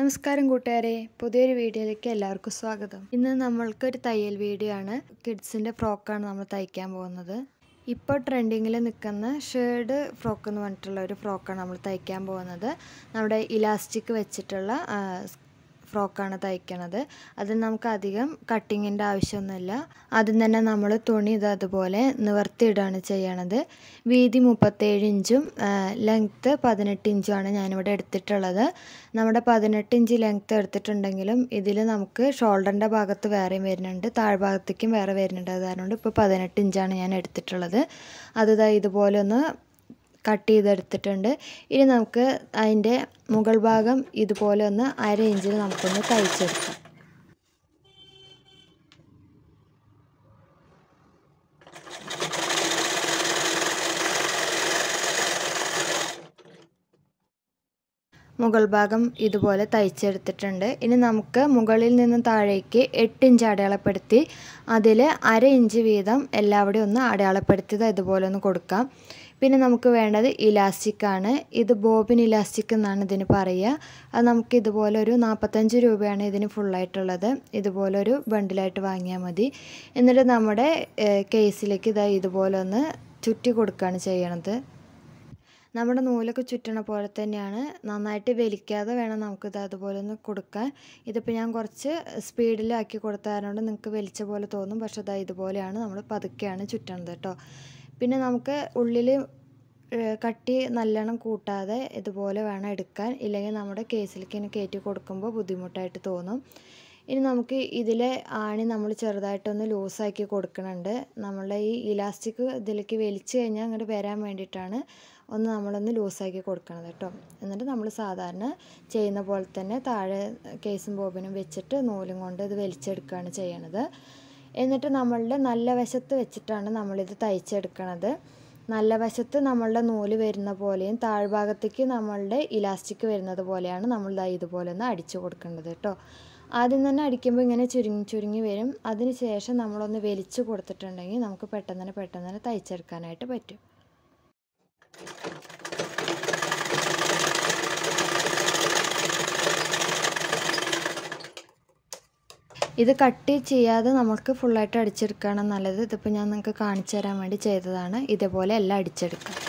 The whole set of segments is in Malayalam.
നമസ്കാരം കൂട്ടുകാരെ പുതിയൊരു വീഡിയോയിലേക്ക് എല്ലാവർക്കും സ്വാഗതം ഇന്ന് നമ്മൾക്കൊരു തയ്യൽ വീഡിയോ ആണ് കിഡ്സിൻ്റെ ഫ്രോക്കാണ് നമ്മൾ തയ്ക്കാൻ പോകുന്നത് ഇപ്പോൾ ട്രെൻഡിങ്ങിൽ നിൽക്കുന്ന ഷേർഡ് ഫ്രോക്ക് എന്ന് പറഞ്ഞിട്ടുള്ള ഒരു ഫ്രോക്കാണ് നമ്മൾ തയ്ക്കാൻ പോകുന്നത് നമ്മുടെ ഇലാസ്റ്റിക് വെച്ചിട്ടുള്ള ഫ്രോക്കാണ് തയ്ക്കണത് അതിൽ നമുക്ക് അധികം കട്ടിങ്ങിൻ്റെ ആവശ്യമൊന്നുമില്ല ആദ്യം തന്നെ നമ്മൾ തുണി ഇത് അതുപോലെ നിവർത്തിയിടുകയാണ് ചെയ്യണത് വീതി മുപ്പത്തേഴ് ഇഞ്ചും ലെങ്ത്ത് പതിനെട്ട് ഇഞ്ചുമാണ് ഞാനിവിടെ എടുത്തിട്ടുള്ളത് നമ്മുടെ പതിനെട്ട് ഇഞ്ച് ലെങ്ത്ത് എടുത്തിട്ടുണ്ടെങ്കിലും ഇതിൽ നമുക്ക് ഷോൾഡറിൻ്റെ ഭാഗത്ത് വേറെയും വരുന്നുണ്ട് താഴ്ഭാഗത്തേക്കും വേറെ വരുന്നുണ്ട് അതുകൊണ്ട് ഇപ്പോൾ പതിനെട്ട് ഇഞ്ചാണ് ഞാൻ എടുത്തിട്ടുള്ളത് അത് ഇതുപോലെ ഒന്ന് കട്ട് ചെയ്തെടുത്തിട്ടുണ്ട് ഇനി നമുക്ക് അതിൻ്റെ മുകൾ ഭാഗം ഇതുപോലെ ഒന്ന് അര ഇഞ്ചിൽ നമുക്കൊന്ന് തയ്ച്ചെടുക്കാം മുകൾ ഭാഗം ഇതുപോലെ തയ്ച്ചെടുത്തിട്ടുണ്ട് ഇനി നമുക്ക് മുകളിൽ നിന്ന് താഴേക്ക് എട്ട് ഇഞ്ച് അടയാളപ്പെടുത്തി അതിൽ അര ഇഞ്ച് വീതം എല്ലാവിടെയും ഒന്ന് അടയാളപ്പെടുത്തിയത് ഇതുപോലെ ഒന്ന് കൊടുക്കാം പിന്നെ നമുക്ക് വേണ്ടത് ഇലാസ്റ്റിക്കാണ് ഇത് ബോബിൻ ഇലാസ്റ്റിക് എന്നാണ് ഇതിന് പറയുക അത് നമുക്ക് ഇതുപോലെ ഒരു നാൽപ്പത്തഞ്ച് രൂപയാണ് ഇതിന് ഫുള്ളായിട്ടുള്ളത് ഇതുപോലൊരു ബണ്ടിലായിട്ട് വാങ്ങിയാൽ മതി എന്നിട്ട് നമ്മുടെ കേസിലേക്ക് ഇതാ ഇതുപോലെ ഒന്ന് ചുറ്റി കൊടുക്കുകയാണ് ചെയ്യണത് നമ്മുടെ നൂലൊക്കെ ചുറ്റണ പോലെ തന്നെയാണ് നന്നായിട്ട് വലിക്കാതെ വേണം നമുക്കിത് അതുപോലെ ഒന്ന് കൊടുക്കാൻ ഇതിപ്പോൾ ഞാൻ കുറച്ച് സ്പീഡിലാക്കി കൊടുത്തതുകൊണ്ട് നിങ്ങൾക്ക് വലിച്ച പോലെ തോന്നും പക്ഷേ അത് ഇതുപോലെയാണ് നമ്മൾ പതുക്കെയാണ് ചുറ്റണത് കേട്ടോ പിന്നെ നമുക്ക് ഉള്ളിൽ കട്ടി നല്ലോണം കൂട്ടാതെ ഇതുപോലെ വേണം എടുക്കാൻ ഇല്ലെങ്കിൽ നമ്മുടെ കേസിലേക്ക് ഇങ്ങനെ കയറ്റി കൊടുക്കുമ്പോൾ ബുദ്ധിമുട്ടായിട്ട് തോന്നും ഇനി നമുക്ക് ഇതിലെ ആണി നമ്മൾ ചെറുതായിട്ടൊന്ന് ലൂസാക്കി കൊടുക്കണുണ്ട് നമ്മളെ ഈ ഇലാസ്റ്റിക് ഇതിലേക്ക് വലിച്ചു കഴിഞ്ഞാൽ അങ്ങോട്ട് വരാൻ വേണ്ടിയിട്ടാണ് ഒന്ന് നമ്മളൊന്ന് ലൂസാക്കി കൊടുക്കണത് കേട്ടോ എന്നിട്ട് നമ്മൾ സാധാരണ ചെയ്യുന്ന പോലെ തന്നെ താഴെ കേസും ബോബിനും വെച്ചിട്ട് നൂലും കൊണ്ട് ഇത് വലിച്ചെടുക്കുകയാണ് ചെയ്യണത് എന്നിട്ട് നമ്മളുടെ നല്ല വശത്ത് വെച്ചിട്ടാണ് നമ്മളിത് തയ്ച്ചെടുക്കണത് നല്ല വശത്ത് നമ്മളുടെ നൂല് വരുന്ന പോലെയും താഴ്ഭാഗത്തേക്ക് നമ്മളുടെ ഇലാസ്റ്റിക് വരുന്നത് പോലെയാണ് നമ്മൾ ഇതുപോലെ ഒന്ന് അടിച്ചു കൊടുക്കേണ്ടത് കേട്ടോ ആദ്യം തന്നെ അടിക്കുമ്പോൾ ഇങ്ങനെ ചുരുങ്ങി ചുരുങ്ങി വരും അതിന് ശേഷം നമ്മളൊന്ന് വലിച്ചു കൊടുത്തിട്ടുണ്ടെങ്കിൽ നമുക്ക് പെട്ടെന്ന് തന്നെ പെട്ടെന്ന് തന്നെ തയ്ച്ചെടുക്കാനായിട്ട് പറ്റും ഇത് കട്ട് ചെയ്യാതെ നമുക്ക് ഫുള്ളായിട്ട് അടിച്ചെടുക്കുകയാണ് നല്ലത് ഇതിപ്പോൾ ഞാൻ നിങ്ങൾക്ക് കാണിച്ചു തരാൻ വേണ്ടി ചെയ്തതാണ് ഇതേപോലെ എല്ലാം അടിച്ചെടുക്കുക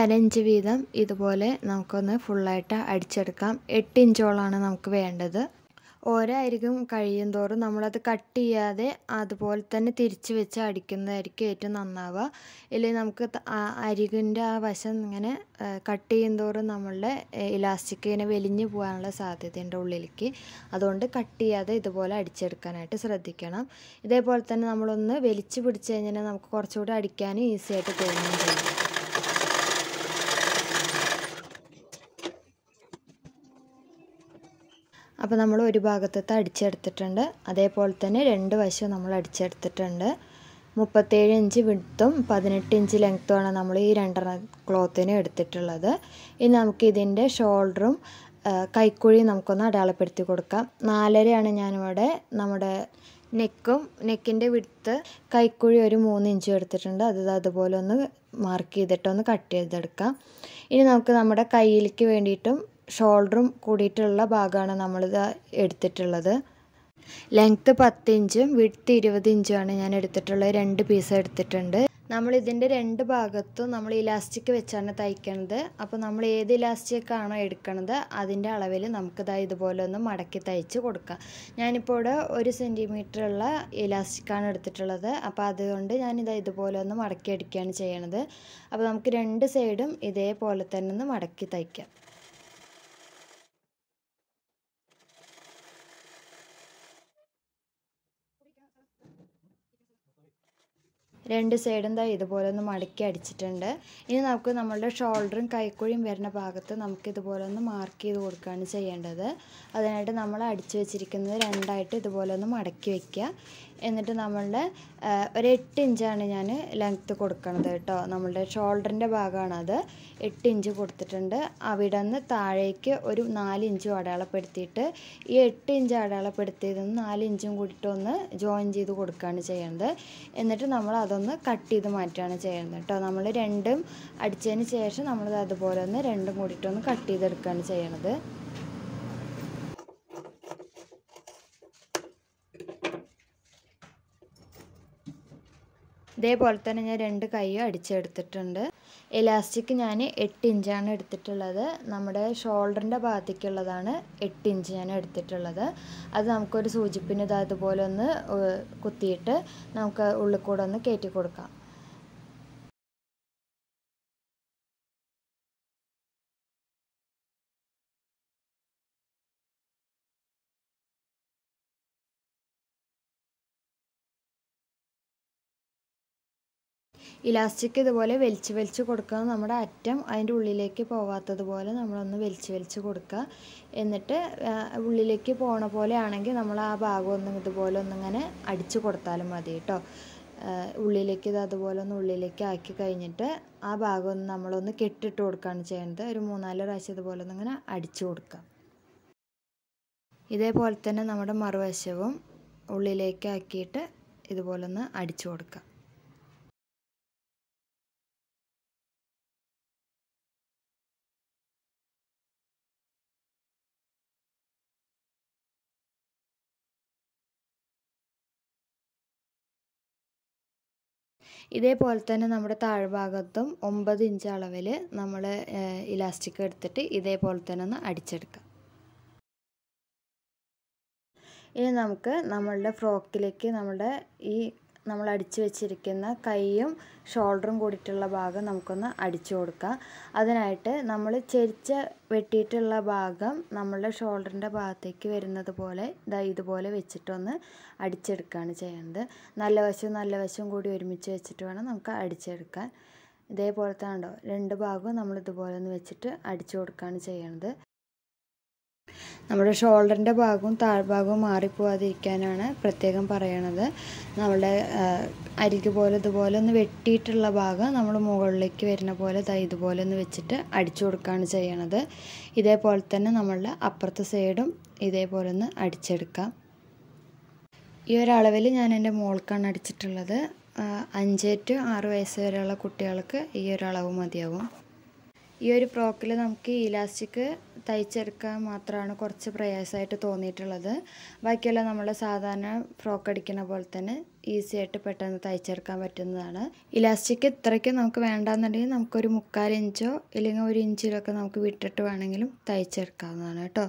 അരഞ്ച് വീതം ഇതുപോലെ നമുക്കൊന്ന് ഫുള്ളായിട്ട് അടിച്ചെടുക്കാം എട്ട് ഇഞ്ചോളാണ് നമുക്ക് വേണ്ടത് ഓരായിരിക്കും കഴിയും തോറും നമ്മളത് കട്ട് ചെയ്യാതെ അതുപോലെ തന്നെ തിരിച്ച് വെച്ച് അടിക്കുന്നതായിരിക്കും ഏറ്റവും നന്നാവുക ഇല്ലെങ്കിൽ നമുക്ക് ആ അരികിൻ്റെ ആ വശം ഇങ്ങനെ കട്ട് ചെയ്യും തോറും നമ്മളുടെ ഇലാസ്റ്റിക് ഇങ്ങനെ വലിഞ്ഞു പോകാനുള്ള സാധ്യതയുണ്ട് ഉള്ളിലേക്ക് അതുകൊണ്ട് കട്ട് ചെയ്യാതെ ഇതുപോലെ അടിച്ചെടുക്കാനായിട്ട് ശ്രദ്ധിക്കണം ഇതേപോലെ തന്നെ നമ്മളൊന്ന് വലിച്ചു പിടിച്ച് കഴിഞ്ഞാൽ നമുക്ക് കുറച്ചുകൂടി അടിക്കാനും ഈസിയായിട്ട് തോന്നുന്നുണ്ട് അപ്പോൾ നമ്മൾ ഒരു ഭാഗത്തത്തെ അടിച്ചെടുത്തിട്ടുണ്ട് അതേപോലെ തന്നെ രണ്ട് വശവും നമ്മൾ അടിച്ചെടുത്തിട്ടുണ്ട് മുപ്പത്തേഴ് ഇഞ്ച് വിടുത്തും പതിനെട്ട് ഇഞ്ച് ലെങ്ത്തുമാണ് നമ്മൾ ഈ രണ്ടെണ്ണ ക്ലോത്തിന് എടുത്തിട്ടുള്ളത് ഇനി നമുക്ക് ഷോൾഡറും കൈക്കുഴിയും നമുക്കൊന്ന് അടയാളപ്പെടുത്തി കൊടുക്കാം നാലരയാണ് ഞാനിവിടെ നമ്മുടെ നെക്കും നെക്കിൻ്റെ വിടുത്ത് കൈക്കുഴി ഒരു മൂന്ന് ഇഞ്ച് എടുത്തിട്ടുണ്ട് അത് അതുപോലെ ഒന്ന് മാർക്ക് ചെയ്തിട്ട് ഒന്ന് കട്ട് ചെയ്തെടുക്കാം ഇനി നമുക്ക് നമ്മുടെ കയ്യിലേക്ക് വേണ്ടിയിട്ടും ഷോൾഡറും കൂടിയിട്ടുള്ള ഭാഗമാണ് നമ്മളിത് എടുത്തിട്ടുള്ളത് ലെങ്ത്ത് പത്ത് ഇഞ്ചും വിഡ്ത്ത് ഇരുപത് ഇഞ്ചുമാണ് ഞാൻ എടുത്തിട്ടുള്ളത് രണ്ട് പീസ് എടുത്തിട്ടുണ്ട് നമ്മൾ ഇതിൻ്റെ രണ്ട് ഭാഗത്തും നമ്മൾ ഇലാസ്റ്റിക് വെച്ചാണ് തയ്ക്കണത് അപ്പോൾ നമ്മൾ ഏത് ഇലാസ്റ്റിക് ആണോ എടുക്കണത് അതിൻ്റെ അളവിൽ നമുക്കിതാ ഇതുപോലെ ഒന്ന് മടക്കി തയ്ച്ച് കൊടുക്കാം ഞാനിപ്പോൾ ഇവിടെ ഒരു സെൻറ്റിമീറ്ററുള്ള ഇലാസ്റ്റിക്കാണ് എടുത്തിട്ടുള്ളത് അപ്പോൾ അതുകൊണ്ട് ഞാനിതാ ഇതുപോലെ ഒന്ന് മടക്കി അടിക്കുകയാണ് ചെയ്യണത് അപ്പോൾ നമുക്ക് രണ്ട് സൈഡും ഇതേപോലെ തന്നെ ഒന്ന് മടക്കി തയ്ക്കാം രണ്ട് സൈഡും ദാ ഇതുപോലെ ഒന്ന് മടക്കി അടിച്ചിട്ടുണ്ട് ഇനി നമുക്ക് നമ്മളുടെ ഷോൾഡറും കൈക്കുഴിയും വരുന്ന ഭാഗത്ത് നമുക്ക് ഇതുപോലെ ഒന്ന് മാർക്ക് ചെയ്ത് കൊടുക്കുകയാണ് ചെയ്യേണ്ടത് അതിനായിട്ട് നമ്മൾ അടിച്ചു വെച്ചിരിക്കുന്നത് രണ്ടായിട്ട് ഇതുപോലെ ഒന്ന് മടക്കി വയ്ക്കുക എന്നിട്ട് നമ്മളുടെ ഒരു എട്ട് ഇഞ്ചാണ് ഞാൻ ലെങ്ത്ത് കൊടുക്കണത് കേട്ടോ നമ്മളുടെ ഷോൾഡറിൻ്റെ ഭാഗമാണ് അത് എട്ട് ഇഞ്ച് കൊടുത്തിട്ടുണ്ട് അവിടെ നിന്ന് താഴേക്ക് ഒരു നാല് ഇഞ്ചും അടയാളപ്പെടുത്തിയിട്ട് ഈ എട്ട് ഇഞ്ച് അടയാളപ്പെടുത്തിയതെന്ന് നാല് ഇഞ്ചും കൂടിയിട്ടൊന്ന് ജോയിൻ ചെയ്ത് കൊടുക്കുകയാണ് ചെയ്യേണ്ടത് എന്നിട്ട് നമ്മൾ അതൊന്ന് ഒന്ന് കട്ട് ചെയ്ത് മാറ്റുകയാണ് ചെയ്യുന്നത് കേട്ടോ നമ്മൾ രണ്ടും അടിച്ചതിന് ശേഷം നമ്മൾ അതുപോലെ ഒന്ന് രണ്ടും കൂടിയിട്ടൊന്ന് കട്ട് ചെയ്തെടുക്കുകയാണ് ചെയ്യണത് ഇതേപോലെ തന്നെ ഞാൻ രണ്ട് കൈയും അടിച്ചെടുത്തിട്ടുണ്ട് എലാസ്റ്റിക് ഞാൻ എട്ട് ഇഞ്ചാണ് എടുത്തിട്ടുള്ളത് നമ്മുടെ ഷോൾഡറിൻ്റെ ഭാഗത്തേക്കുള്ളതാണ് എട്ട് ഇഞ്ച് ഞാൻ എടുത്തിട്ടുള്ളത് അത് നമുക്കൊരു സൂചിപ്പിന് ഇതുപോലെ ഒന്ന് കുത്തിയിട്ട് നമുക്ക് ഉള്ളിൽ കൂടെ ഒന്ന് കയറ്റി കൊടുക്കാം ഇലാസ്റ്റിക് ഇതുപോലെ വലിച്ച് വലിച്ച് കൊടുക്കുക നമ്മുടെ അറ്റം അതിൻ്റെ ഉള്ളിലേക്ക് പോവാത്തതുപോലെ നമ്മളൊന്ന് വലിച്ച് വലിച്ച് കൊടുക്കുക എന്നിട്ട് ഉള്ളിലേക്ക് പോണ പോലെ ആണെങ്കിൽ നമ്മൾ ആ ഭാഗം ഒന്നും ഇതുപോലെ ഒന്നിങ്ങനെ അടിച്ച് കൊടുത്താലും മതി കേട്ടോ ഉള്ളിലേക്ക് ഇത് അതുപോലെ ഒന്ന് ഉള്ളിലേക്ക് ആക്കി കഴിഞ്ഞിട്ട് ആ ഭാഗം ഒന്ന് നമ്മളൊന്ന് കെട്ടിട്ട് കൊടുക്കുകയാണ് ചെയ്യേണ്ടത് ഒരു മൂന്നാല് പ്രാവശ്യം ഇതുപോലെ ഒന്നിങ്ങനെ അടിച്ചു കൊടുക്കുക ഇതേപോലെ തന്നെ നമ്മുടെ മറുവശവും ഉള്ളിലേക്ക് ആക്കിയിട്ട് ഇതുപോലെ ഒന്ന് അടിച്ചു കൊടുക്കുക ഇതേപോലെ തന്നെ നമ്മുടെ താഴ്ഭാഗത്തും ഒമ്പത് ഇഞ്ച് അളവിൽ നമ്മൾ ഇലാസ്റ്റിക് എടുത്തിട്ട് ഇതേപോലെ തന്നെ ഒന്ന് അടിച്ചെടുക്കാം ഇനി നമുക്ക് നമ്മളുടെ ഫ്രോക്കിലേക്ക് നമ്മുടെ ഈ നമ്മൾ അടിച്ചു വെച്ചിരിക്കുന്ന കൈയും ഷോൾഡറും കൂടിയിട്ടുള്ള ഭാഗം നമുക്കൊന്ന് അടിച്ചു കൊടുക്കാം അതിനായിട്ട് നമ്മൾ ചെരിച്ച വെട്ടിയിട്ടുള്ള ഭാഗം നമ്മളുടെ ഷോൾഡറിൻ്റെ ഭാഗത്തേക്ക് വരുന്നത് പോലെ ഇതാ ഇതുപോലെ വെച്ചിട്ടൊന്ന് അടിച്ചെടുക്കുകയാണ് ചെയ്യുന്നത് നല്ല വശവും നല്ല വശവും കൂടി ഒരുമിച്ച് വെച്ചിട്ട് വേണം നമുക്ക് അടിച്ചെടുക്കാൻ ഇതേപോലത്തെ ഉണ്ടോ രണ്ട് ഭാഗവും നമ്മൾ ഇതുപോലെ ഒന്ന് വെച്ചിട്ട് അടിച്ചു കൊടുക്കുകയാണ് ചെയ്യണത് നമ്മുടെ ഷോൾഡറിൻ്റെ ഭാഗവും താഴ്ഭാഗവും മാറിപ്പോവാതിരിക്കാനാണ് പ്രത്യേകം പറയണത് നമ്മുടെ അരിക്ക് പോലെ ഇതുപോലെ ഒന്ന് വെട്ടിയിട്ടുള്ള ഭാഗം നമ്മൾ മുകളിലേക്ക് വരുന്ന പോലെ ഇതുപോലെ ഒന്ന് വെച്ചിട്ട് അടിച്ചു കൊടുക്കുകയാണ് ചെയ്യണത് ഇതേപോലെ തന്നെ നമ്മളുടെ അപ്പുറത്തെ സൈഡും ഇതേപോലെ ഒന്ന് അടിച്ചെടുക്കാം ഈ ഒരളവിൽ ഞാൻ എൻ്റെ മോൾക്കാണ് അടിച്ചിട്ടുള്ളത് അഞ്ച് ടു ആറ് വയസ്സ് വരെയുള്ള കുട്ടികൾക്ക് ഈ ഒരളവ് മതിയാവും ഈ ഒരു ഫ്രോക്കിൽ നമുക്ക് ഇലാസ്റ്റിക് തയ്ച്ചെടുക്കാൻ മാത്രമാണ് കുറച്ച് പ്രയാസമായിട്ട് തോന്നിയിട്ടുള്ളത് ബാക്കിയെല്ലാം നമ്മൾ സാധാരണ ഫ്രോക്ക് അടിക്കുന്ന പോലെ തന്നെ ഈസി ആയിട്ട് പെട്ടെന്ന് തയ്ച്ചെടുക്കാൻ പറ്റുന്നതാണ് ഇലാസ്റ്റിക് ഇത്രയ്ക്ക് നമുക്ക് വേണ്ടാന്നുണ്ടെങ്കിൽ നമുക്കൊരു മുക്കാൽ ഇഞ്ചോ ഇല്ലെങ്കിൽ ഒരു ഇഞ്ചിലൊക്കെ നമുക്ക് വിട്ടിട്ട് വേണമെങ്കിലും തയ്ച്ചെടുക്കാവുന്നതാണ് കേട്ടോ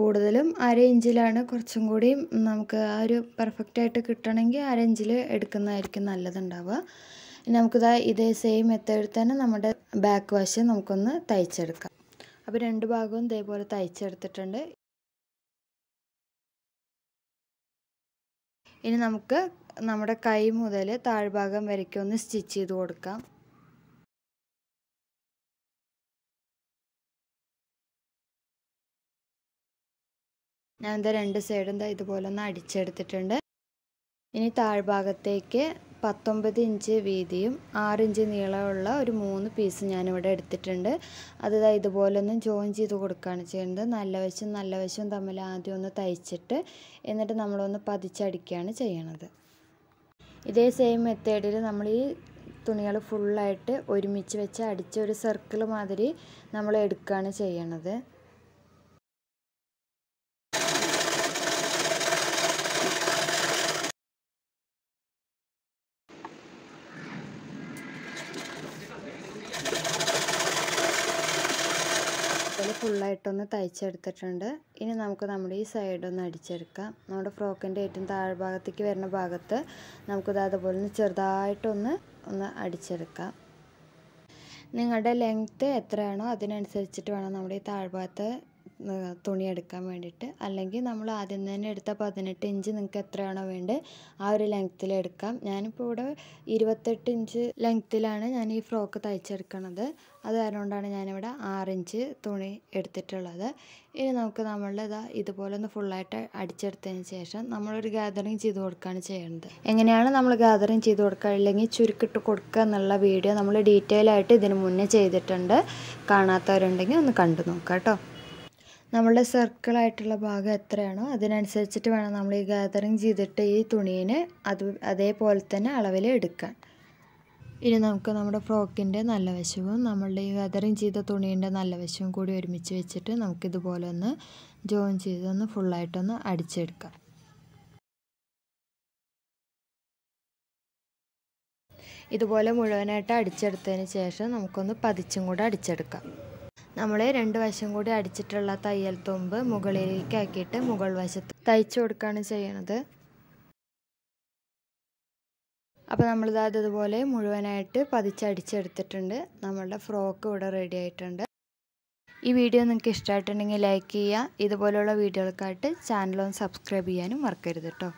കൂടുതലും അര ഇഞ്ചിലാണ് കുറച്ചും കൂടി നമുക്ക് ആ ഒരു പെർഫെക്റ്റായിട്ട് കിട്ടണമെങ്കിൽ അര ഇഞ്ചിൽ എടുക്കുന്നതായിരിക്കും നല്ലതുണ്ടാവുക ഇനി നമുക്കിതാ ഇതേ സെയിം മെത്തേഡിൽ തന്നെ നമ്മുടെ ബാക്ക് വാഷ് നമുക്കൊന്ന് തയ്ച്ചെടുക്കാം അപ്പോൾ രണ്ട് ഭാഗവും ഇതേപോലെ തയ്ച്ചെടുത്തിട്ടുണ്ട് ഇനി നമുക്ക് നമ്മുടെ കൈ മുതൽ താഴ്ഭാഗം വരയ്ക്കൊന്ന് സ്റ്റിച്ച് ചെയ്ത് കൊടുക്കാം ഞാനിത് രണ്ട് സൈഡും ഇതുപോലെ ഒന്ന് അടിച്ചെടുത്തിട്ടുണ്ട് ഇനി താഴ്ഭാഗത്തേക്ക് പത്തൊമ്പത് ഇഞ്ച് വീതിയും ഇഞ്ച് നീളമുള്ള ഒരു മൂന്ന് പീസ് ഞാനിവിടെ എടുത്തിട്ടുണ്ട് അത് ഇതുപോലൊന്നും ജോയിൻ ചെയ്ത് കൊടുക്കുകയാണ് ചെയ്യേണ്ടത് നല്ല വശം നല്ല വശം തമ്മിൽ ആദ്യം ഒന്ന് തയ്ച്ചിട്ട് എന്നിട്ട് നമ്മളൊന്ന് പതിച്ചടിക്കുകയാണ് ചെയ്യണത് ഇതേ സെയിം മെത്തേഡിൽ നമ്മൾ ഈ തുണികൾ ഫുള്ളായിട്ട് ഒരുമിച്ച് വെച്ച് അടിച്ച ഒരു സർക്കിൾ മാതിരി നമ്മൾ എടുക്കുകയാണ് ചെയ്യണത് നമ്മൾ ഫുള്ളായിട്ടൊന്ന് തയ്ച്ചെടുത്തിട്ടുണ്ട് ഇനി നമുക്ക് നമ്മുടെ ഈ സൈഡ് ഒന്ന് അടിച്ചെടുക്കാം നമ്മുടെ ഫ്രോക്കിൻ്റെ ഏറ്റവും ഭാഗത്തേക്ക് വരുന്ന ഭാഗത്ത് നമുക്കിത് അതുപോലെ ഒന്ന് ചെറുതായിട്ടൊന്ന് ഒന്ന് അടിച്ചെടുക്കാം നിങ്ങളുടെ ലെങ്ത്ത് എത്രയാണോ അതിനനുസരിച്ചിട്ട് വേണം നമ്മുടെ ഈ താഴ്ഭാഗത്ത് തുണി എടുക്കാൻ വേണ്ടിയിട്ട് അല്ലെങ്കിൽ നമ്മൾ ആദ്യം തന്നെ എടുത്ത പതിനെട്ട് ഇഞ്ച് നിങ്ങൾക്ക് എത്രയാണോ വേണ്ടത് ആ ഒരു ലെങ്ത്തിൽ എടുക്കാം ഞാനിപ്പോൾ ഇവിടെ ഇരുപത്തെട്ട് ഇഞ്ച് ലെങ്ത്തിലാണ് ഞാൻ ഈ ഫ്രോക്ക് തയ്ച്ചെടുക്കണത് അത് കാരണകൊണ്ടാണ് ഞാനിവിടെ ഇഞ്ച് തുണി എടുത്തിട്ടുള്ളത് ഇനി നമുക്ക് നമ്മളുടെ ഇതാ ഇതുപോലെ ഒന്ന് ഫുള്ളായിട്ട് അടിച്ചെടുത്തതിന് ശേഷം നമ്മളൊരു ഗാദറിങ് ചെയ്ത് കൊടുക്കുകയാണ് ചെയ്യേണ്ടത് എങ്ങനെയാണ് നമ്മൾ ഗാദറിങ് ചെയ്ത് കൊടുക്കുക അല്ലെങ്കിൽ ചുരുക്കിട്ട് കൊടുക്കുക എന്നുള്ള വീഡിയോ നമ്മൾ ഡീറ്റെയിൽ ആയിട്ട് ഇതിന് മുന്നേ ചെയ്തിട്ടുണ്ട് കാണാത്തവരുണ്ടെങ്കിൽ ഒന്ന് കണ്ടു നോക്കാം കേട്ടോ നമ്മളുടെ സർക്കിളായിട്ടുള്ള ഭാഗം എത്രയാണോ അതിനനുസരിച്ചിട്ട് വേണം നമ്മൾ ഈ ഗാദറിങ് ചെയ്തിട്ട് ഈ തുണീനെ അത് അതേപോലെ തന്നെ അളവിൽ എടുക്കാൻ ഇനി നമുക്ക് നമ്മുടെ ഫ്രോക്കിൻ്റെ നല്ല വശവും നമ്മളുടെ ഈ ഗാദറിങ് ചെയ്ത തുണീൻ്റെ നല്ല വശവും കൂടി ഒരുമിച്ച് വെച്ചിട്ട് നമുക്കിതുപോലെ ഒന്ന് ജോയിൻ ചെയ്തൊന്ന് ഫുള്ളായിട്ടൊന്ന് അടിച്ചെടുക്കാം ഇതുപോലെ മുഴുവനായിട്ട് അടിച്ചെടുത്തതിന് ശേഷം നമുക്കൊന്ന് പതിച്ചും കൂടെ അടിച്ചെടുക്കാം നമ്മൾ രണ്ട് വശം കൂടി അടിച്ചിട്ടുള്ള തയ്യൽ തുമ്പ് മുകളിലേക്കാക്കിയിട്ട് മുകൾ വശത്ത് തയ്ച്ചു കൊടുക്കുകയാണ് ചെയ്യണത് അപ്പോൾ നമ്മളിത് അതുപോലെ മുഴുവനായിട്ട് പതിച്ചടിച്ചെടുത്തിട്ടുണ്ട് നമ്മളുടെ ഫ്രോക്ക് ഇവിടെ റെഡി ആയിട്ടുണ്ട് ഈ വീഡിയോ നിങ്ങൾക്ക് ഇഷ്ടമായിട്ടുണ്ടെങ്കിൽ ലൈക്ക് ചെയ്യുക ഇതുപോലെയുള്ള വീഡിയോകൾക്കായിട്ട് ചാനലൊന്ന് സബ്സ്ക്രൈബ് ചെയ്യാനും മറക്കരുത് കേട്ടോ